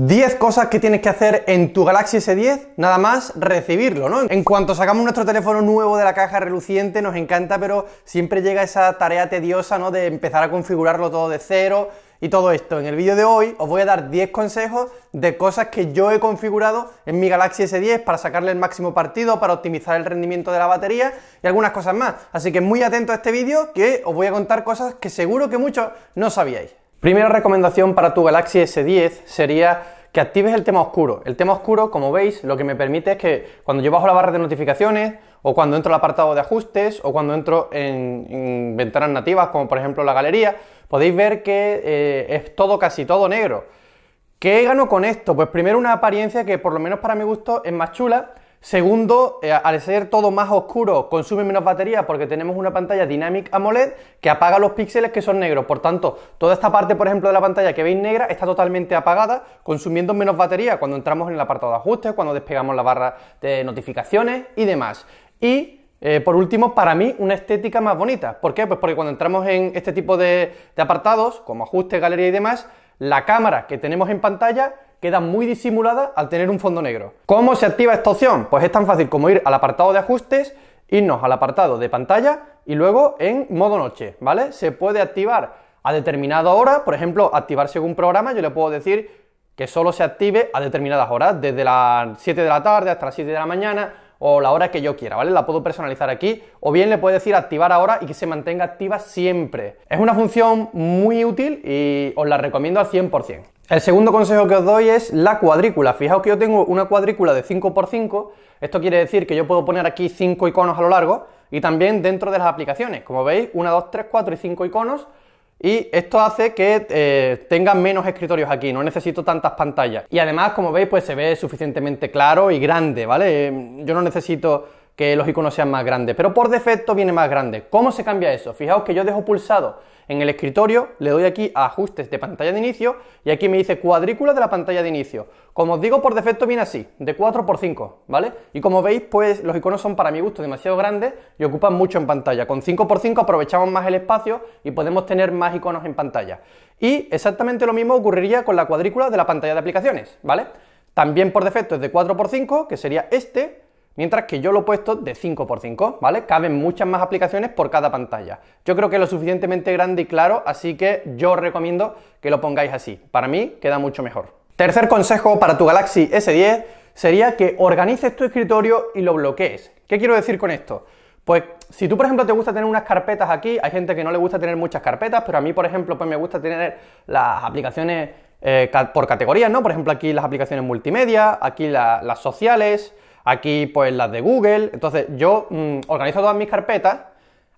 10 cosas que tienes que hacer en tu Galaxy S10, nada más recibirlo, ¿no? En cuanto sacamos nuestro teléfono nuevo de la caja reluciente, nos encanta, pero siempre llega esa tarea tediosa, ¿no? De empezar a configurarlo todo de cero y todo esto. En el vídeo de hoy os voy a dar 10 consejos de cosas que yo he configurado en mi Galaxy S10 para sacarle el máximo partido, para optimizar el rendimiento de la batería y algunas cosas más. Así que muy atento a este vídeo que os voy a contar cosas que seguro que muchos no sabíais. Primera recomendación para tu Galaxy S10 sería que actives el tema oscuro. El tema oscuro, como veis, lo que me permite es que cuando yo bajo la barra de notificaciones o cuando entro al apartado de ajustes o cuando entro en, ventanas nativas como por ejemplo la galería, podéis ver que eh, es todo casi todo negro. ¿Qué gano con esto? Pues primero una apariencia que por lo menos para mi gusto es más chula Segundo, eh, al ser todo más oscuro, consume menos batería porque tenemos una pantalla Dynamic AMOLED que apaga los píxeles que son negros. Por tanto, toda esta parte, por ejemplo, de la pantalla que veis negra está totalmente apagada, consumiendo menos batería cuando entramos en el apartado de ajustes, cuando despegamos la barra de notificaciones y demás. Y eh, por último, para mí, una estética más bonita. ¿Por qué? Pues porque cuando entramos en este tipo de, apartados, como ajustes, galería y demás, la cámara que tenemos en pantalla queda muy disimulada al tener un fondo negro. ¿Cómo se activa esta opción? Pues es tan fácil como ir al apartado de ajustes, irnos al apartado de pantalla y luego en modo noche, ¿vale? Se puede activar a determinada hora, por ejemplo, activar según programa, yo le puedo decir que solo se active a determinadas horas, desde las 7 de la tarde hasta las 7 de la mañana, o la hora que yo quiera, ¿vale? La puedo personalizar aquí o bien le puedo decir activar ahora y que se mantenga activa siempre. Es una función muy útil y os la recomiendo al 100%. El segundo consejo que os doy es la cuadrícula. Fijaos que yo tengo una cuadrícula de 5x5, esto quiere decir que yo puedo poner aquí 5 iconos a lo largo y también dentro de las aplicaciones. Como veis, 1, 2, 3, 4 y 5 iconos y esto hace que eh, tengan menos escritorios aquí, no necesito tantas pantallas. Y además, como veis, pues se ve suficientemente claro y grande, ¿vale? Em, yo no necesito que los iconos sean más grandes, pero por defecto viene más grande. ¿Cómo se cambia eso? Fijaos que yo dejo pulsado en el escritorio, le doy aquí a ajustes de pantalla de inicio y aquí me dice cuadrícula de la pantalla de inicio. Como os digo, por defecto viene así, de 4x5, ¿vale? Y como veis, pues los iconos son para mi gusto demasiado grandes y ocupan mucho en pantalla. Con 5x5 aprovechamos más el espacio y podemos tener más iconos en pantalla. Y exactamente lo mismo ocurriría con la cuadrícula de la pantalla de aplicaciones, ¿vale? También por defecto es de 4x5, que sería este, Mientras que yo lo he puesto de 5x5, ¿vale? Caben muchas más aplicaciones por cada pantalla. Yo creo que es lo suficientemente grande y claro, así que yo recomiendo que lo pongáis así. Para mí queda mucho mejor. Tercer consejo para tu Galaxy S10 sería que organices tu escritorio y lo bloquees. ¿Qué quiero decir con esto? Pues si tú, por ejemplo, te gusta tener unas carpetas aquí, hay gente que no le gusta tener muchas carpetas, pero a mí, por ejemplo, pues me gusta tener las aplicaciones eh, por categorías, ¿no? Por ejemplo, aquí las aplicaciones multimedia, aquí las sociales, aquí pues las de Google. Entonces yo mm, organizo todas mis carpetas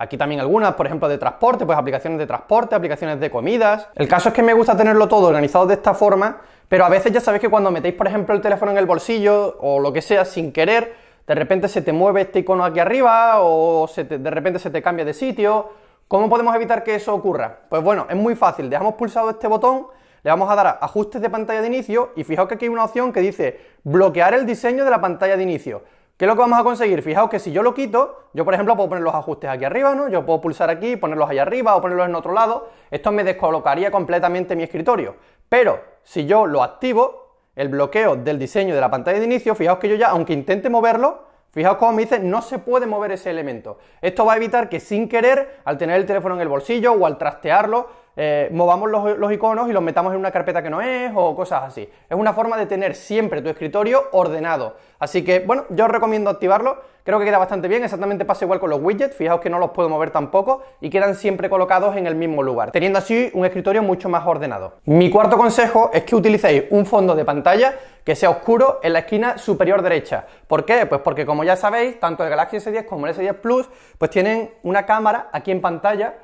Aquí también algunas, por ejemplo, de transporte, pues aplicaciones de transporte, aplicaciones de comidas. El caso es que me gusta tenerlo todo organizado de esta forma, pero a veces ya sabéis que cuando metéis, por ejemplo, el teléfono en el bolsillo o lo que sea sin querer, de repente se te mueve este icono aquí arriba o de repente se te cambia de sitio. ¿Cómo podemos evitar que eso ocurra? Pues bueno, es muy fácil. Dejamos pulsado este botón le vamos a dar a ajustes de pantalla de inicio y fijaos que aquí hay una opción que dice bloquear el diseño de la pantalla de inicio. ¿Qué es lo que vamos a conseguir? Fijaos que si yo lo quito, yo por ejemplo puedo poner los ajustes aquí arriba, ¿no? Yo puedo pulsar aquí, ponerlos allá arriba o ponerlos en otro lado. Esto me descolocaría completamente mi escritorio. Pero si yo lo activo, el bloqueo del diseño de la pantalla de inicio, fijaos que yo ya, aunque intente moverlo, Fijaos cómo me dice, no se puede mover ese elemento. Esto va a evitar que sin querer, al tener el teléfono en el bolsillo o al trastearlo, eh, movamos los, los, iconos y los metamos en una carpeta que no es o cosas así. Es una forma de tener siempre tu escritorio ordenado. Así que, bueno, yo os recomiendo activarlo. Creo que queda bastante bien. Exactamente pasa igual con los widgets. Fijaos que no los puedo mover tampoco y quedan siempre colocados en el mismo lugar, teniendo así un escritorio mucho más ordenado. Mi cuarto consejo es que utilicéis un fondo de pantalla que sea oscuro en la esquina superior derecha. ¿Por qué? Pues porque como ya sabéis, tanto el Galaxy S10 como el S10 Plus pues tienen una cámara aquí en pantalla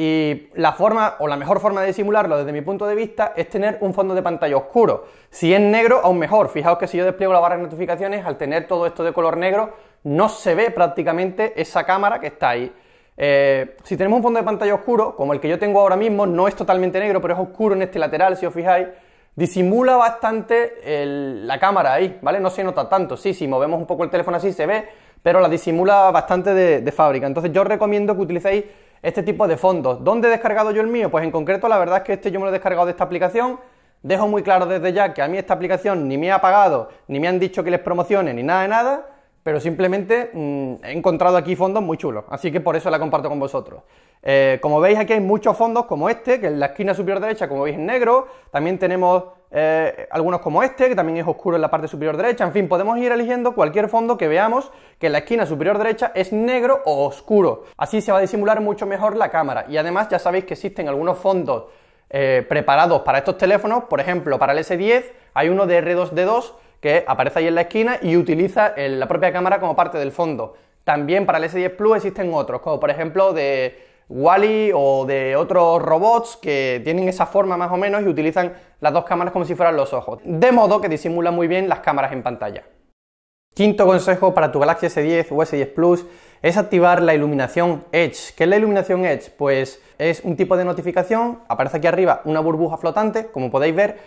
y la forma o la mejor forma de disimularlo desde mi punto de vista es tener un fondo de pantalla oscuro. Si es negro, aún mejor. Fijaos que si yo despliego la barra de notificaciones, al tener todo esto de color negro, no se ve prácticamente esa cámara que está ahí. Eh, si tenemos un fondo de pantalla oscuro, como el que yo tengo ahora mismo, no es totalmente negro, pero es oscuro en este lateral, si os fijáis, disimula bastante la cámara ahí, ¿vale? No se nota tanto. Sí, si movemos un poco el teléfono así se ve, pero la disimula bastante de, de fábrica. Entonces yo recomiendo que utilicéis este tipo de fondos. ¿Dónde he descargado yo el mío? Pues en concreto la verdad es que este yo me lo he descargado de esta aplicación. Dejo muy claro desde ya que a mí esta aplicación ni me ha pagado, ni me han dicho que les promocione, ni nada de nada, pero simplemente mm, he encontrado aquí fondos muy chulos, así que por eso la comparto con vosotros. Eh, como veis aquí hay muchos fondos como este, que en la esquina superior derecha como veis en negro, también tenemos eh, algunos como este, que también es oscuro en la parte superior derecha, en fin, podemos ir eligiendo cualquier fondo que veamos que en la esquina superior derecha es negro o oscuro. Así se va a disimular mucho mejor la cámara. Y además ya sabéis que existen algunos fondos eh, preparados para estos teléfonos, por ejemplo, para el S10 hay uno de R2D2 que aparece ahí en la esquina y utiliza eh, la propia cámara como parte del fondo. También para el S10 Plus existen otros, como por ejemplo de Wally o de otros robots que tienen esa forma más o menos y utilizan las dos cámaras como si fueran los ojos, de modo que disimulan muy bien las cámaras en pantalla. Quinto consejo para tu Galaxy S10 o S10 Plus es activar la iluminación Edge. ¿Qué es la iluminación Edge? Pues es un tipo de notificación, aparece aquí arriba una burbuja flotante, como podéis ver,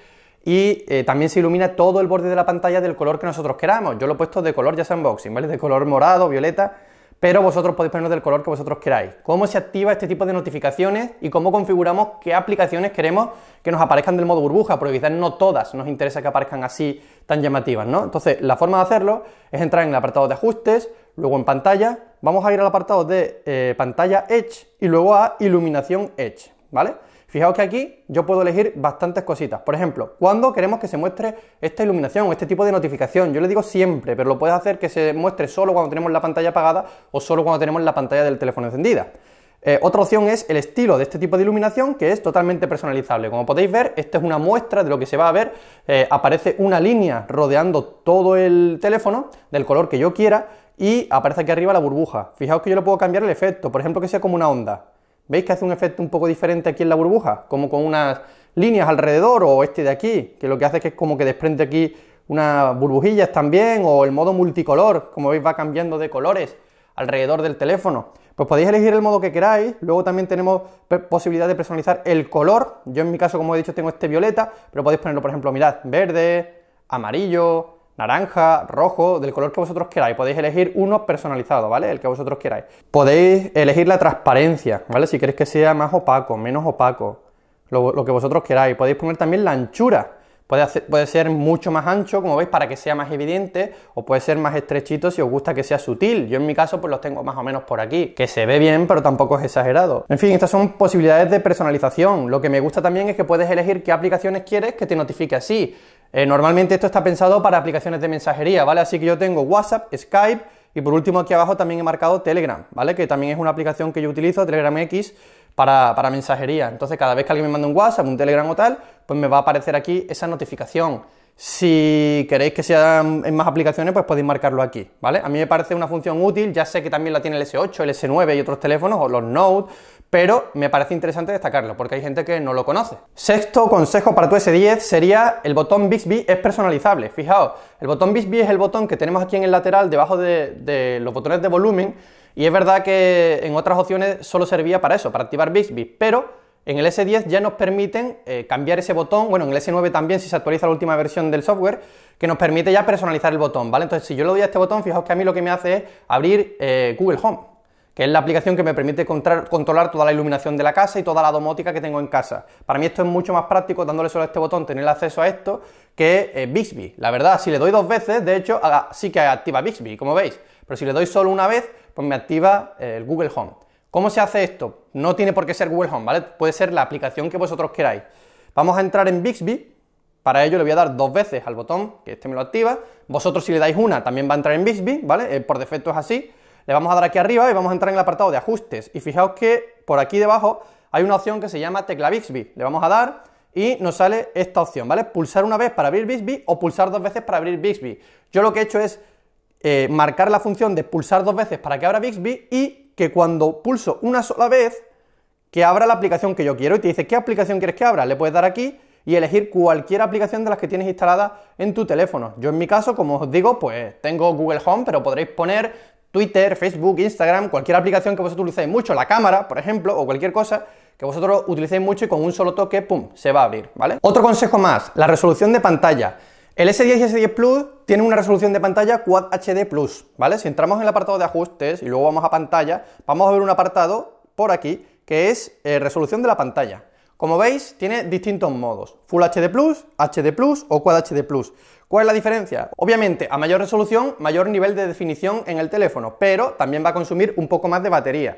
y eh, también se ilumina todo el borde de la pantalla del color que nosotros queramos. Yo lo he puesto de color ya unboxing, ¿vale? De color morado, violeta, pero vosotros podéis ponernos del color que vosotros queráis. ¿Cómo se activa este tipo de notificaciones y cómo configuramos qué aplicaciones queremos que nos aparezcan del modo burbuja? Porque quizás no todas nos interesa que aparezcan así tan llamativas, ¿no? Entonces, la forma de hacerlo es entrar en el apartado de ajustes, luego en pantalla, vamos a ir al apartado de eh, pantalla Edge y luego a iluminación Edge, ¿vale? Fijaos que aquí yo puedo elegir bastantes cositas. Por ejemplo, cuando queremos que se muestre esta iluminación o este tipo de notificación. Yo le digo siempre, pero lo puedes hacer que se muestre solo cuando tenemos la pantalla apagada o solo cuando tenemos la pantalla del teléfono encendida. Eh, otra opción es el estilo de este tipo de iluminación que es totalmente personalizable. Como podéis ver, esta es una muestra de lo que se va a ver. Eh, aparece una línea rodeando todo el teléfono del color que yo quiera y aparece aquí arriba la burbuja. Fijaos que yo le puedo cambiar el efecto, por ejemplo que sea como una onda. ¿Veis que hace un efecto un poco diferente aquí en la burbuja? Como con unas líneas alrededor o este de aquí, que lo que hace es que es como que desprende aquí unas burbujillas también o el modo multicolor, como veis va cambiando de colores alrededor del teléfono. Pues podéis elegir el modo que queráis, luego también tenemos posibilidad de personalizar el color, yo en mi caso como he dicho tengo este violeta, pero podéis ponerlo por ejemplo, mirad, verde, amarillo, naranja, rojo, del color que vosotros queráis. Podéis elegir uno personalizado, ¿vale? El que vosotros queráis. Podéis elegir la transparencia, ¿vale? Si queréis que sea más opaco, menos opaco, lo, que vosotros queráis. Podéis poner también la anchura. Puede, puede, ser mucho más ancho, como veis, para que sea más evidente, o puede ser más estrechito si os gusta que sea sutil. Yo en mi caso, pues los tengo más o menos por aquí, que se ve bien, pero tampoco es exagerado. En fin, estas son posibilidades de personalización. Lo que me gusta también es que puedes elegir qué aplicaciones quieres que te notifique así. Eh, normalmente esto está pensado para aplicaciones de mensajería, ¿vale? Así que yo tengo WhatsApp, Skype y por último aquí abajo también he marcado Telegram, ¿vale? Que también es una aplicación que yo utilizo, Telegram X, para, para mensajería. Entonces cada vez que alguien me manda un WhatsApp, un Telegram o tal, pues me va a aparecer aquí esa notificación. Si queréis que sea en más aplicaciones, pues podéis marcarlo aquí, ¿vale? A mí me parece una función útil, ya sé que también la tiene el S8, el S9 y otros teléfonos, o los Note, pero me parece interesante destacarlo, porque hay gente que no lo conoce. Sexto consejo para tu S10 sería el botón Bixby es personalizable. Fijaos, el botón Bixby es el botón que tenemos aquí en el lateral, debajo de, de los botones de volumen, y es verdad que en otras opciones solo servía para eso, para activar Bixby, pero en el S10 ya nos permiten eh, cambiar ese botón, bueno, en el S9 también si se actualiza la última versión del software, que nos permite ya personalizar el botón, ¿vale? Entonces, si yo le doy a este botón, fijaos que a mí lo que me hace es abrir eh, Google Home, que es la aplicación que me permite controlar toda la iluminación de la casa y toda la domótica que tengo en casa. Para mí esto es mucho más práctico dándole solo a este botón, tener acceso a esto, que eh, Bixby. La verdad, si le doy dos veces, de hecho, sí que activa Bixby, como veis, pero si le doy solo una vez, pues me activa el Google Home. ¿Cómo se hace esto? No tiene por qué ser Google Home, ¿vale? Puede ser la aplicación que vosotros queráis. Vamos a entrar en Bixby. Para ello le voy a dar dos veces al botón, que este me lo activa. Vosotros si le dais una también va a entrar en Bixby, ¿vale? Eh, por defecto es así. Le vamos a dar aquí arriba y vamos a entrar en el apartado de ajustes. Y fijaos que por aquí debajo hay una opción que se llama tecla Bixby. Le vamos a dar y nos sale esta opción, ¿vale? Pulsar una vez para abrir Bixby o pulsar dos veces para abrir Bixby. Yo lo que he hecho es eh, marcar la función de pulsar dos veces para que abra Bixby y que cuando pulso una sola vez, que abra la aplicación que yo quiero y te dice qué aplicación quieres que abra. Le puedes dar aquí y elegir cualquier aplicación de las que tienes instalada en tu teléfono. Yo en mi caso, como os digo, pues tengo Google Home, pero podréis poner Twitter, Facebook, Instagram, cualquier aplicación que vosotros utilicéis mucho, la cámara, por ejemplo, o cualquier cosa que vosotros utilicéis mucho y con un solo toque, ¡pum!, se va a abrir, ¿vale? Otro consejo más, la resolución de pantalla. El S10 y S10 Plus tienen una resolución de pantalla Quad HD Plus, ¿vale? Si entramos en el apartado de ajustes y luego vamos a pantalla, vamos a ver un apartado por aquí que es eh, resolución de la pantalla. Como veis, tiene distintos modos, Full HD Plus, HD Plus o Quad HD Plus. ¿Cuál es la diferencia? Obviamente, a mayor resolución, mayor nivel de definición en el teléfono, pero también va a consumir un poco más de batería.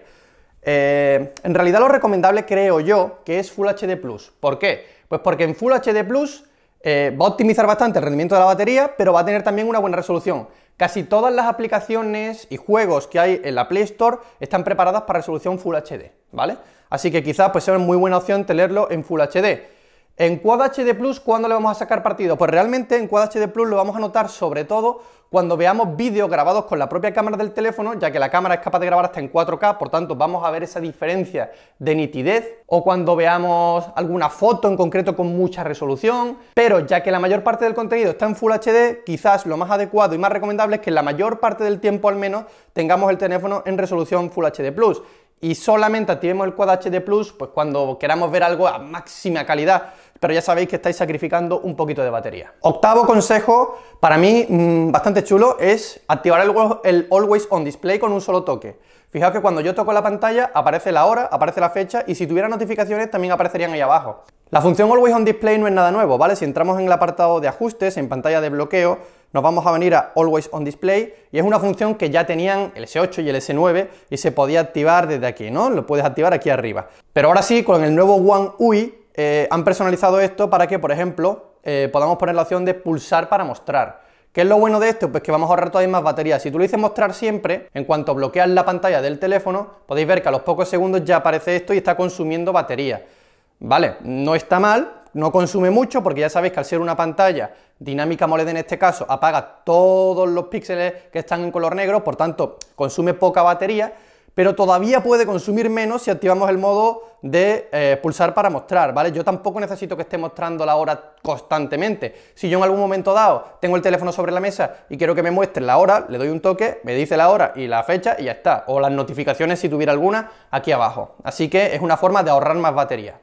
Eh, en realidad lo recomendable creo yo que es Full HD Plus. ¿Por qué? Pues porque en Full HD Plus eh, va a optimizar bastante el rendimiento de la batería, pero va a tener también una buena resolución. Casi todas las aplicaciones y juegos que hay en la Play Store están preparadas para resolución Full HD, ¿vale? Así que quizás pues, sea una muy buena opción tenerlo en Full HD. En Quad HD Plus, ¿cuándo le vamos a sacar partido? Pues realmente en Quad HD Plus lo vamos a notar sobre todo cuando veamos vídeos grabados con la propia cámara del teléfono, ya que la cámara es capaz de grabar hasta en 4K, por tanto vamos a ver esa diferencia de nitidez, o cuando veamos alguna foto en concreto con mucha resolución, pero ya que la mayor parte del contenido está en Full HD, quizás lo más adecuado y más recomendable es que la mayor parte del tiempo al menos tengamos el teléfono en resolución Full HD Plus y solamente activemos el Quad HD Plus pues cuando queramos ver algo a máxima calidad pero ya sabéis que estáis sacrificando un poquito de batería. Octavo consejo, para mí mm, bastante chulo, es activar el, el Always On Display con un solo toque. Fijaos que cuando yo toco la pantalla aparece la hora, aparece la fecha y si tuviera notificaciones también aparecerían ahí abajo. La función Always On Display no es nada nuevo, ¿vale? Si entramos en el apartado de ajustes, en pantalla de bloqueo, nos vamos a venir a Always On Display y es una función que ya tenían el S8 y el S9 y se podía activar desde aquí, ¿no? Lo puedes activar aquí arriba. Pero ahora sí, con el nuevo One UI eh, han personalizado esto para que, por ejemplo, eh, podamos poner la opción de pulsar para mostrar. ¿Qué es lo bueno de esto? Pues que vamos a ahorrar todavía más batería. Si tú lo dices mostrar siempre, en cuanto bloqueas la pantalla del teléfono, podéis ver que a los pocos segundos ya aparece esto y está consumiendo batería. Vale, no está mal, no consume mucho porque ya sabéis que al ser una pantalla dinámica AMOLED en este caso, apaga todos los píxeles que están en color negro, por tanto consume poca batería, pero todavía puede consumir menos si activamos el modo de eh, pulsar para mostrar, ¿vale? Yo tampoco necesito que esté mostrando la hora constantemente. Si yo en algún momento dado tengo el teléfono sobre la mesa y quiero que me muestre la hora, le doy un toque, me dice la hora y la fecha y ya está. O las notificaciones si tuviera alguna aquí abajo. Así que es una forma de ahorrar más batería.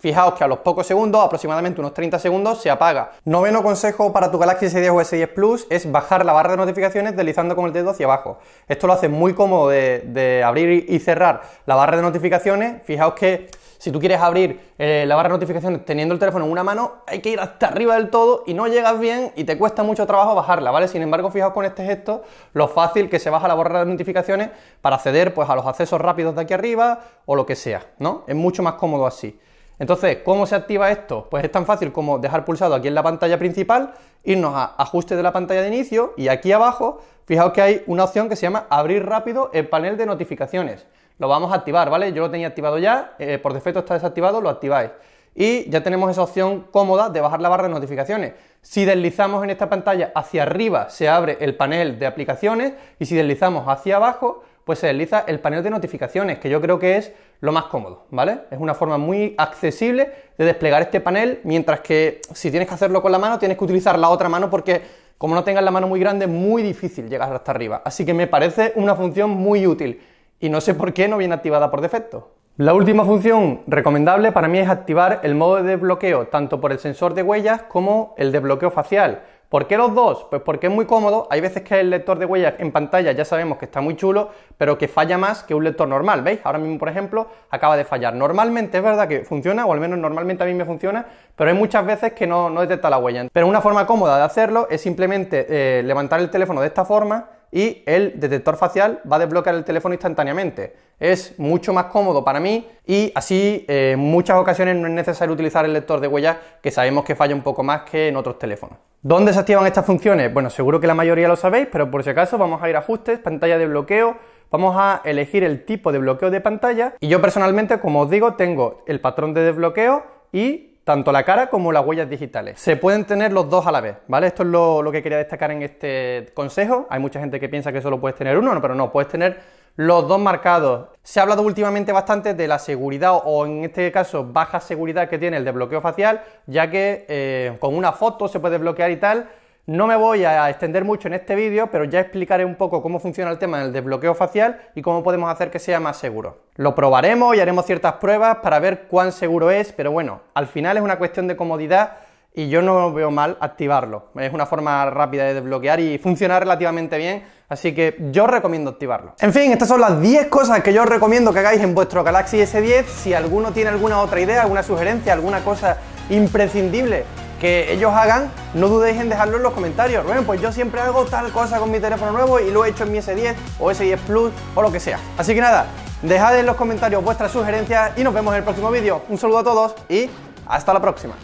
Fijaos que a los pocos segundos, aproximadamente unos 30 segundos, se apaga. Noveno consejo para tu Galaxy S10 o S10 Plus es bajar la barra de notificaciones deslizando con el dedo hacia abajo. Esto lo hace muy cómodo de, abrir y cerrar la barra de notificaciones. Fijaos que si tú quieres abrir eh, la barra de notificaciones teniendo el teléfono en una mano, hay que ir hasta arriba del todo y no llegas bien y te cuesta mucho trabajo bajarla, ¿vale? Sin embargo, fijaos con este gesto lo fácil que se baja la barra de notificaciones para acceder pues, a los accesos rápidos de aquí arriba o lo que sea, ¿no? Es mucho más cómodo así. Entonces, ¿cómo se activa esto? Pues es tan fácil como dejar pulsado aquí en la pantalla principal, irnos a ajuste de la pantalla de inicio y aquí abajo, fijaos que hay una opción que se llama abrir rápido el panel de notificaciones. Lo vamos a activar, ¿vale? Yo lo tenía activado ya, eh, por defecto está desactivado, lo activáis. Y ya tenemos esa opción cómoda de bajar la barra de notificaciones. Si deslizamos en esta pantalla hacia arriba se abre el panel de aplicaciones y si deslizamos hacia abajo pues se desliza el panel de notificaciones, que yo creo que es lo más cómodo, ¿vale? Es una forma muy accesible de desplegar este panel, mientras que si tienes que hacerlo con la mano, tienes que utilizar la otra mano porque como no tengas la mano muy grande, es muy difícil llegar hasta arriba. Así que me parece una función muy útil y no sé por qué no viene activada por defecto. La última función recomendable para mí es activar el modo de desbloqueo tanto por el sensor de huellas como el desbloqueo facial. ¿Por qué los dos? Pues porque es muy cómodo. Hay veces que el lector de huellas en pantalla ya sabemos que está muy chulo, pero que falla más que un lector normal. ¿Veis? Ahora mismo, por ejemplo, acaba de fallar. Normalmente es verdad que funciona, o al menos normalmente a mí me funciona, pero hay muchas veces que no, detecta la huella. Pero una forma cómoda de hacerlo es simplemente eh, levantar el teléfono de esta forma y el detector facial va a desbloquear el teléfono instantáneamente. Es mucho más cómodo para mí y así eh, en muchas ocasiones no es necesario utilizar el lector de huellas que sabemos que falla un poco más que en otros teléfonos. ¿Dónde se activan estas funciones? Bueno, seguro que la mayoría lo sabéis, pero por si acaso vamos a ir a ajustes, pantalla de bloqueo, vamos a elegir el tipo de bloqueo de pantalla y yo personalmente, como os digo, tengo el patrón de desbloqueo y tanto la cara como las huellas digitales. Se pueden tener los dos a la vez, ¿vale? Esto es lo, que quería destacar en este consejo. Hay mucha gente que piensa que solo puedes tener uno, pero no, puedes tener los dos marcados. Se ha hablado últimamente bastante de la seguridad o en este caso baja seguridad que tiene el desbloqueo facial, ya que eh, con una foto se puede desbloquear y tal, no me voy a extender mucho en este vídeo, pero ya explicaré un poco cómo funciona el tema del desbloqueo facial y cómo podemos hacer que sea más seguro. Lo probaremos y haremos ciertas pruebas para ver cuán seguro es, pero bueno, al final es una cuestión de comodidad y yo no veo mal activarlo. Es una forma rápida de desbloquear y funciona relativamente bien, así que yo recomiendo activarlo. En fin, estas son las 10 cosas que yo os recomiendo que hagáis en vuestro Galaxy S10. Si alguno tiene alguna otra idea, alguna sugerencia, alguna cosa imprescindible que ellos hagan, no dudéis en dejarlo en los comentarios. Bueno, pues yo siempre hago tal cosa con mi teléfono nuevo y lo he hecho en mi S10 o S10 Plus o lo que sea. Así que nada, dejad en los comentarios vuestras sugerencias y nos vemos en el próximo vídeo. Un saludo a todos y hasta la próxima.